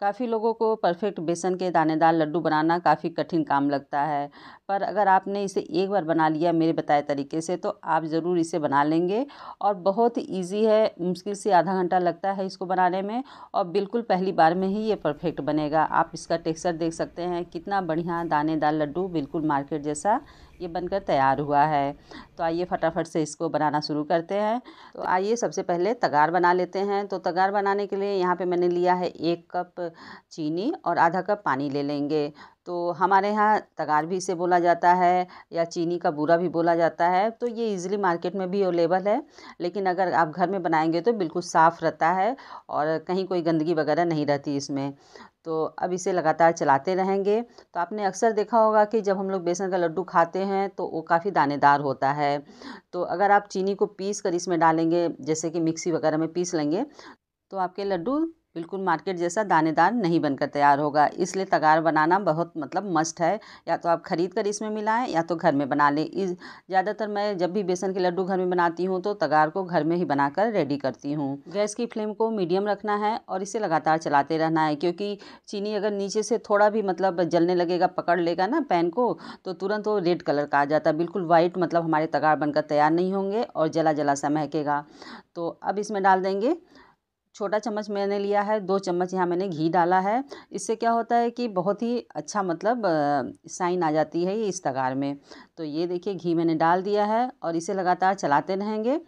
काफ़ी लोगों को परफेक्ट बेसन के दानेदार लड्डू बनाना काफ़ी कठिन काम लगता है पर अगर आपने इसे एक बार बना लिया मेरे बताए तरीके से तो आप ज़रूर इसे बना लेंगे और बहुत इजी है मुश्किल से आधा घंटा लगता है इसको बनाने में और बिल्कुल पहली बार में ही ये परफेक्ट बनेगा आप इसका टेक्सचर देख सकते हैं कितना बढ़िया दानेदार लड्डू बिल्कुल मार्केट जैसा ये बनकर तैयार हुआ है तो आइए फटाफट से इसको बनाना शुरू करते हैं तो आइए सबसे पहले तगार बना लेते हैं तो तगार बनाने के लिए यहाँ पे मैंने लिया है एक कप चीनी और आधा कप पानी ले लेंगे तो हमारे यहाँ तगार भी इसे बोला जाता है या चीनी का बूरा भी बोला जाता है तो ये इजीली मार्केट में भी अवेलेबल है लेकिन अगर आप घर में बनाएंगे तो बिल्कुल साफ़ रहता है और कहीं कोई गंदगी वगैरह नहीं रहती इसमें तो अब इसे लगातार चलाते रहेंगे तो आपने अक्सर देखा होगा कि जब हम लोग बेसन का लड्डू खाते हैं तो वो काफ़ी दानेदार होता है तो अगर आप चीनी को पीस कर इसमें डालेंगे जैसे कि मिक्सी वगैरह में पीस लेंगे तो आपके लड्डू बिल्कुल मार्केट जैसा दानेदार नहीं बनकर तैयार होगा इसलिए तगार बनाना बहुत मतलब मस्ट है या तो आप ख़रीद कर इसमें मिलाएं या तो घर में बना लें इस ज़्यादातर मैं जब भी बेसन के लड्डू घर में बनाती हूँ तो तगार को घर में ही बनाकर रेडी करती हूँ गैस की फ्लेम को मीडियम रखना है और इसे लगातार चलाते रहना है क्योंकि चीनी अगर नीचे से थोड़ा भी मतलब जलने लगेगा पकड़ लेगा ना पैन को तो तुरंत वो रेड कलर का आ जाता है बिल्कुल वाइट मतलब हमारे तगार बनकर तैयार नहीं होंगे और जला जला सा महकेगा तो अब इसमें डाल देंगे छोटा चम्मच मैंने लिया है दो चम्मच यहाँ मैंने घी डाला है इससे क्या होता है कि बहुत ही अच्छा मतलब साइन आ जाती है ये इस तगार में तो ये देखिए घी मैंने डाल दिया है और इसे लगातार चलाते रहेंगे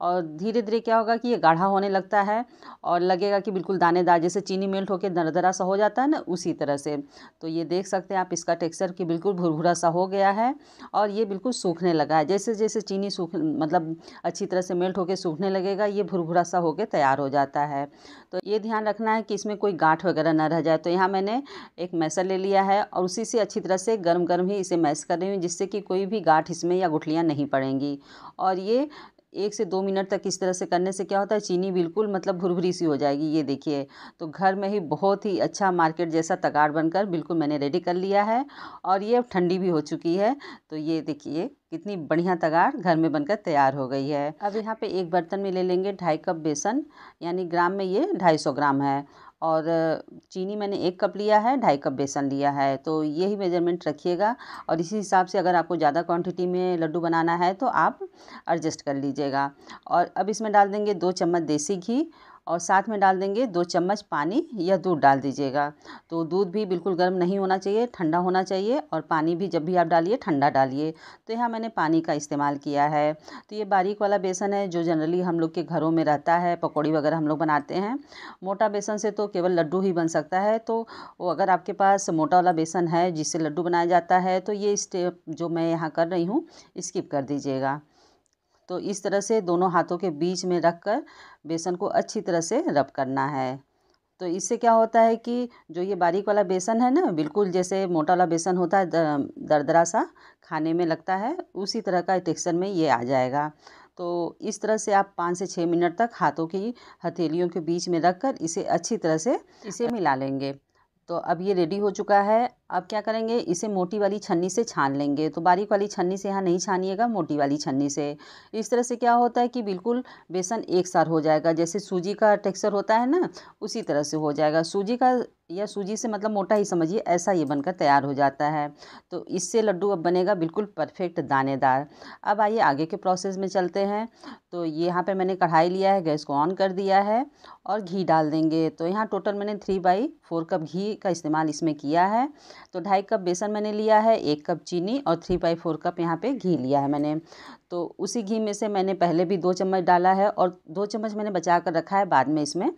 और धीरे धीरे क्या होगा कि ये गाढ़ा होने लगता है और लगेगा कि बिल्कुल दानेदार जैसे चीनी मेल्ट होकर दरदरा सा हो जाता है ना उसी तरह से तो ये देख सकते हैं आप इसका टेक्सचर कि बिल्कुल भुरभुरा सा हो गया है और ये बिल्कुल सूखने लगा है जैसे जैसे चीनी सूख मतलब अच्छी तरह से मेल्ट होकर सूखने लगेगा ये भुरभुरा सा होकर तैयार हो जाता है तो ये ध्यान रखना है कि इसमें कोई गांठ वगैरह ना रह जाए तो यहाँ मैंने एक मैसर ले लिया है और उसी से अच्छी तरह से गर्म गर्म ही इसे मैस कर रही हूँ जिससे कि कोई भी गांठ इसमें या गुठलियाँ नहीं पड़ेंगी और ये एक से दो मिनट तक इस तरह से करने से क्या होता है चीनी बिल्कुल मतलब भुरभुरी सी हो जाएगी ये देखिए तो घर में ही बहुत ही अच्छा मार्केट जैसा तगाड़ बनकर बिल्कुल मैंने रेडी कर लिया है और ये अब ठंडी भी हो चुकी है तो ये देखिए कितनी बढ़िया तगाड़ घर में बनकर तैयार हो गई है अब यहाँ पर एक बर्तन में ले लेंगे ढाई कप बेसन यानी ग्राम में ये ढाई सौ ग्राम है और चीनी मैंने एक कप लिया है ढाई कप बेसन लिया है तो यही मेजरमेंट रखिएगा और इसी हिसाब से अगर आपको ज़्यादा क्वांटिटी में लड्डू बनाना है तो आप एडजस्ट कर लीजिएगा और अब इसमें डाल देंगे दो चम्मच देसी घी और साथ में डाल देंगे दो चम्मच पानी या दूध डाल दीजिएगा तो दूध भी बिल्कुल गर्म नहीं होना चाहिए ठंडा होना चाहिए और पानी भी जब भी आप डालिए ठंडा डालिए तो यहाँ मैंने पानी का इस्तेमाल किया है तो ये बारीक वाला बेसन है जो जनरली हम लोग के घरों में रहता है पकौड़ी वगैरह हम लोग बनाते हैं मोटा बेसन से तो केवल लड्डू ही बन सकता है तो वो अगर आपके पास मोटा वाला बेसन है जिससे लड्डू बनाया जाता है तो ये स्टेप जो मैं यहाँ कर रही हूँ स्किप कर दीजिएगा तो इस तरह से दोनों हाथों के बीच में रख कर बेसन को अच्छी तरह से रब करना है तो इससे क्या होता है कि जो ये बारीक वाला बेसन है ना बिल्कुल जैसे मोटा वाला बेसन होता है दरदरा सा खाने में लगता है उसी तरह का टेक्सचर में ये आ जाएगा तो इस तरह से आप पाँच से छः मिनट तक हाथों की हथेलियों के बीच में रख कर इसे अच्छी तरह से इसे मिला लेंगे तो अब ये रेडी हो चुका है अब क्या करेंगे इसे मोटी वाली छन्नी से छान लेंगे तो बारीक वाली छन्नी से यहाँ नहीं छानिएगा मोटी वाली छन्नी से इस तरह से क्या होता है कि बिल्कुल बेसन एक सार हो जाएगा जैसे सूजी का टेक्सचर होता है ना उसी तरह से हो जाएगा सूजी का या सूजी से मतलब मोटा ही समझिए ऐसा ये बनकर तैयार हो जाता है तो इससे लड्डू अब बनेगा बिल्कुल परफेक्ट दानेदार अब आइए आगे के प्रोसेस में चलते हैं तो ये यहाँ पर मैंने कढ़ाई लिया है गैस को ऑन कर दिया है और घी डाल देंगे तो यहाँ टोटल मैंने थ्री बाई फोर कप घी का इस्तेमाल इसमें किया है तो ढाई कप बेसन मैंने लिया है एक कप चीनी और थ्री बाई फोर कप यहाँ पे घी लिया है मैंने तो उसी घी में से मैंने पहले भी दो चम्मच डाला है और दो चम्मच मैंने बचा कर रखा है बाद में इसमें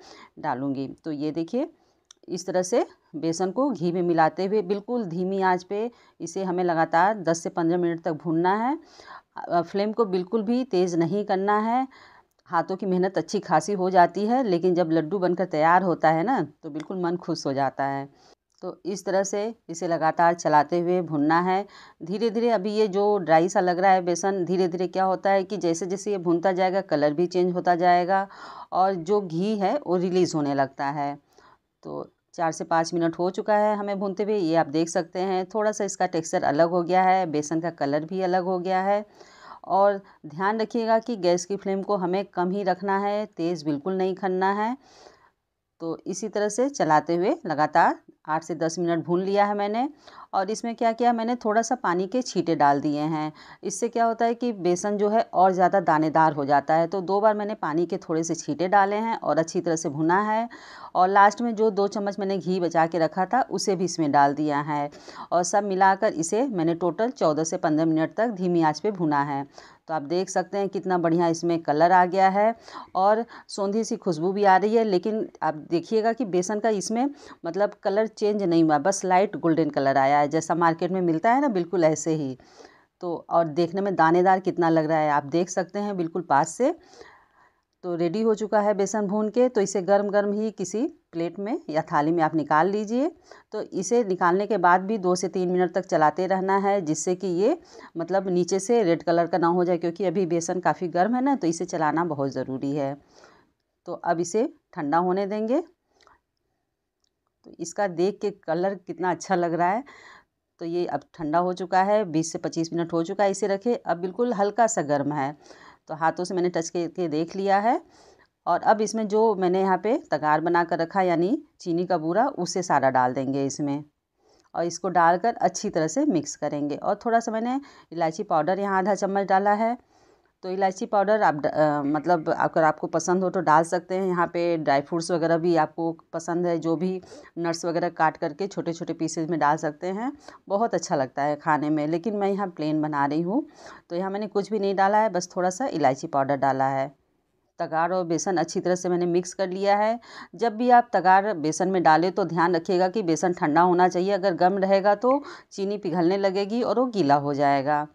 डालूँगी तो ये देखिए इस तरह से बेसन को घी में मिलाते हुए बिल्कुल धीमी आँच पे इसे हमें लगातार दस से पंद्रह मिनट तक भूनना है फ्लेम को बिल्कुल भी तेज़ नहीं करना है हाथों की मेहनत अच्छी खासी हो जाती है लेकिन जब लड्डू बनकर तैयार होता है ना तो बिल्कुल मन खुश हो जाता है तो इस तरह से इसे लगातार चलाते हुए भुनना है धीरे धीरे अभी ये जो ड्राई सा लग रहा है बेसन धीरे धीरे क्या होता है कि जैसे जैसे ये भुनता जाएगा कलर भी चेंज होता जाएगा और जो घी है वो रिलीज़ होने लगता है तो चार से पाँच मिनट हो चुका है हमें भूनते हुए ये आप देख सकते हैं थोड़ा सा इसका टेक्सचर अलग हो गया है बेसन का कलर भी अलग हो गया है और ध्यान रखिएगा कि गैस की फ्लेम को हमें कम ही रखना है तेज़ बिल्कुल नहीं खनना है तो इसी तरह से चलाते हुए लगातार आठ से दस मिनट भून लिया है मैंने और इसमें क्या किया मैंने थोड़ा सा पानी के छींटे डाल दिए हैं इससे क्या होता है कि बेसन जो है और ज़्यादा दानेदार हो जाता है तो दो बार मैंने पानी के थोड़े से छींटे डाले हैं और अच्छी तरह से भुना है और लास्ट में जो दो चम्मच मैंने घी बचा के रखा था उसे भी इसमें डाल दिया है और सब मिलाकर इसे मैंने टोटल चौदह से पंद्रह मिनट तक धीमी आँच पर भुना है तो आप देख सकते हैं कितना बढ़िया इसमें कलर आ गया है और सौंधी सी खुशबू भी आ रही है लेकिन आप देखिएगा कि बेसन का इसमें मतलब कलर चेंज नहीं हुआ बस लाइट गोल्डन कलर आया है जैसा मार्केट में मिलता है ना बिल्कुल ऐसे ही तो और देखने में दानेदार कितना लग रहा है आप देख सकते हैं बिल्कुल पास से तो रेडी हो चुका है बेसन भून के तो इसे गर्म गर्म ही किसी प्लेट में या थाली में आप निकाल लीजिए तो इसे निकालने के बाद भी दो से तीन मिनट तक चलाते रहना है जिससे कि ये मतलब नीचे से रेड कलर का ना हो जाए क्योंकि अभी बेसन काफ़ी गर्म है ना तो इसे चलाना बहुत ज़रूरी है तो अब इसे ठंडा होने देंगे तो इसका देख के कलर कितना अच्छा लग रहा है तो ये अब ठंडा हो चुका है बीस से पच्चीस मिनट हो चुका है इसे रखे अब बिल्कुल हल्का सा गर्म है तो हाथों से मैंने टच करके देख लिया है और अब इसमें जो मैंने यहाँ पे तगार बना कर रखा यानी चीनी का बूरा उसे सारा डाल देंगे इसमें और इसको डालकर अच्छी तरह से मिक्स करेंगे और थोड़ा सा मैंने इलायची पाउडर यहाँ आधा चम्मच डाला है तो इलायची पाउडर आप मतलब अगर आपको पसंद हो तो डाल सकते हैं यहाँ पे ड्राई फ्रूट्स वगैरह भी आपको पसंद है जो भी नट्स वगैरह काट करके छोटे छोटे पीसेज में डाल सकते हैं बहुत अच्छा लगता है खाने में लेकिन मैं यहाँ प्लेन बना रही हूँ तो यहाँ मैंने कुछ भी नहीं डाला है बस थोड़ा सा इलायची पाउडर डाला है तगार और बेसन अच्छी तरह से मैंने मिक्स कर लिया है जब भी आप तगाड़ बेसन में डालें तो ध्यान रखिएगा कि बेसन ठंडा होना चाहिए अगर गम रहेगा तो चीनी पिघलने लगेगी और वो गीला हो जाएगा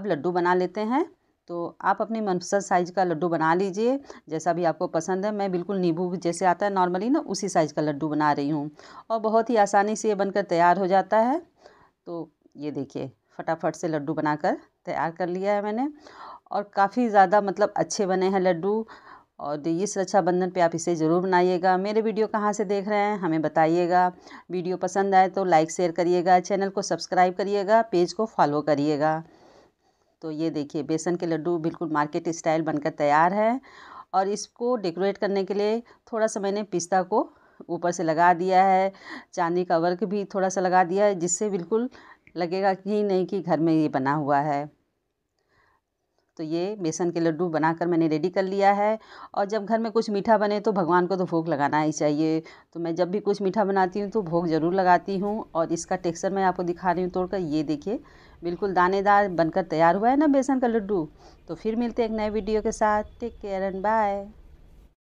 अब लड्डू बना लेते हैं तो आप अपने मनपसंद साइज़ का लड्डू बना लीजिए जैसा भी आपको पसंद है मैं बिल्कुल नींबू जैसे आता है नॉर्मली ना उसी साइज़ का लड्डू बना रही हूँ और बहुत ही आसानी से ये बनकर तैयार हो जाता है तो ये देखिए फटाफट से लड्डू बनाकर तैयार कर लिया है मैंने और काफ़ी ज़्यादा मतलब अच्छे बने हैं लड्डू और इस रक्षाबंधन पे आप इसे ज़रूर बनाइएगा मेरे वीडियो कहाँ से देख रहे हैं हमें बताइएगा वीडियो पसंद आए तो लाइक शेयर करिएगा चैनल को सब्सक्राइब करिएगा पेज को फॉलो करिएगा तो ये देखिए बेसन के लड्डू बिल्कुल मार्केट स्टाइल बनकर तैयार है और इसको डेकोरेट करने के लिए थोड़ा सा मैंने पिस्ता को ऊपर से लगा दिया है चांदी का वर्क भी थोड़ा सा लगा दिया है जिससे बिल्कुल लगेगा कि नहीं कि घर में ये बना हुआ है तो ये बेसन के लड्डू बनाकर मैंने रेडी कर लिया है और जब घर में कुछ मीठा बने तो भगवान को तो भोग लगाना ही चाहिए तो मैं जब भी कुछ मीठा बनाती हूँ तो भोग ज़रूर लगाती हूँ और इसका टेक्सचर मैं आपको दिखा रही हूँ तोड़कर ये देखिए बिल्कुल दानेदार बनकर तैयार हुआ है ना बेसन का लड्डू तो फिर मिलते हैं एक नए वीडियो के साथ टेक केयर एंड बाय